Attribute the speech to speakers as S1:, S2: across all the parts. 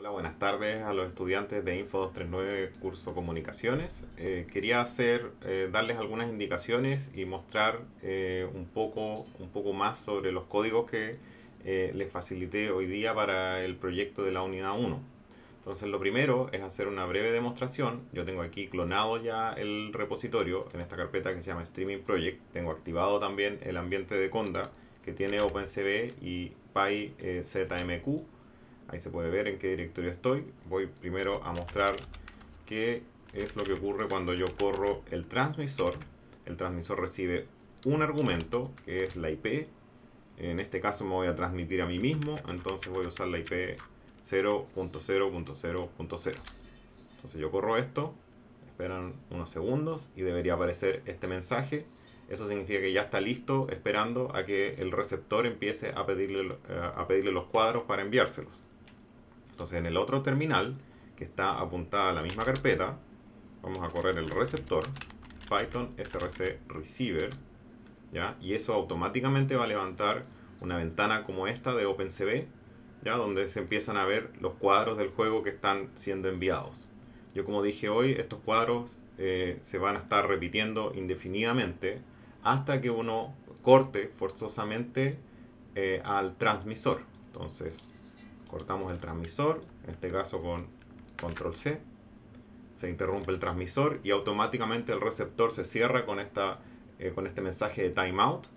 S1: Hola, buenas tardes a los estudiantes de Info 239 Curso Comunicaciones. Eh, quería hacer, eh, darles algunas indicaciones y mostrar eh, un, poco, un poco más sobre los códigos que les facilité hoy día para el proyecto de la unidad 1. Entonces lo primero es hacer una breve demostración. Yo tengo aquí clonado ya el repositorio en esta carpeta que se llama Streaming Project. Tengo activado también el ambiente de Conda que tiene OpenCV y PyZMQ Ahí se puede ver en qué directorio estoy. Voy primero a mostrar qué es lo que ocurre cuando yo corro el transmisor. El transmisor recibe un argumento, que es la IP. En este caso me voy a transmitir a mí mismo, entonces voy a usar la IP 0.0.0.0. Entonces yo corro esto, esperan unos segundos y debería aparecer este mensaje. Eso significa que ya está listo esperando a que el receptor empiece a pedirle, eh, a pedirle los cuadros para enviárselos. Entonces en el otro terminal, que está apuntada a la misma carpeta, vamos a correr el receptor, python src receiver, ¿ya? y eso automáticamente va a levantar una ventana como esta de OpenCV, ¿ya? donde se empiezan a ver los cuadros del juego que están siendo enviados. Yo como dije hoy, estos cuadros eh, se van a estar repitiendo indefinidamente hasta que uno corte forzosamente eh, al transmisor. Entonces, cortamos el transmisor, en este caso con control C, se interrumpe el transmisor y automáticamente el receptor se cierra con, esta, eh, con este mensaje de timeout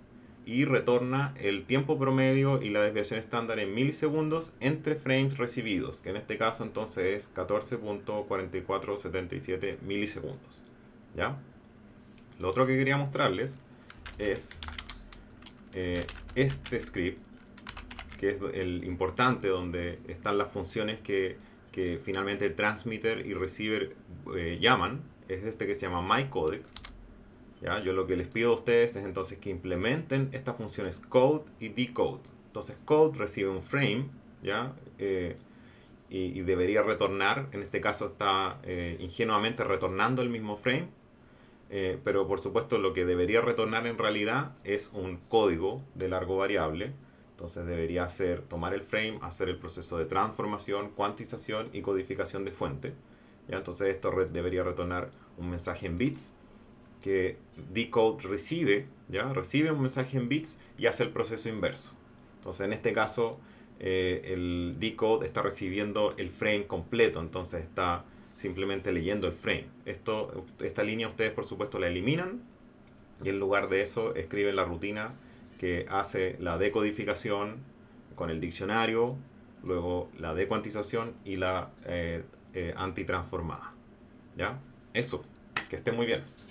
S1: y retorna el tiempo promedio y la desviación estándar en milisegundos entre frames recibidos, que en este caso entonces es 14.4477 milisegundos. ¿Ya? Lo otro que quería mostrarles es eh, este script que es el importante, donde están las funciones que, finalmente transmitter y receiver eh, llaman, es este que se llama mycodec. ¿Ya? Yo lo que les pido a ustedes es entonces que implementen estas funciones code y decode. Entonces code recibe un frame, eh, y, debería retornar, en este caso está eh, ingenuamente retornando el mismo frame, pero por supuesto lo que debería retornar en realidad es un código de largo variable entonces debería ser tomar el frame, hacer el proceso de transformación, cuantización y codificación de fuente. ¿ya? Entonces esto debería retornar un mensaje en bits que decode recibe, ¿ya? recibe un mensaje en bits y hace el proceso inverso. Entonces en este caso eh, el decode está recibiendo el frame completo, entonces está simplemente leyendo el frame. Esto, esta línea ustedes por supuesto la eliminan y en lugar de eso escriben la rutina que hace la decodificación con el diccionario, luego la decuantización y la eh, eh, antitransformada. ¿Ya? Eso, que esté muy bien.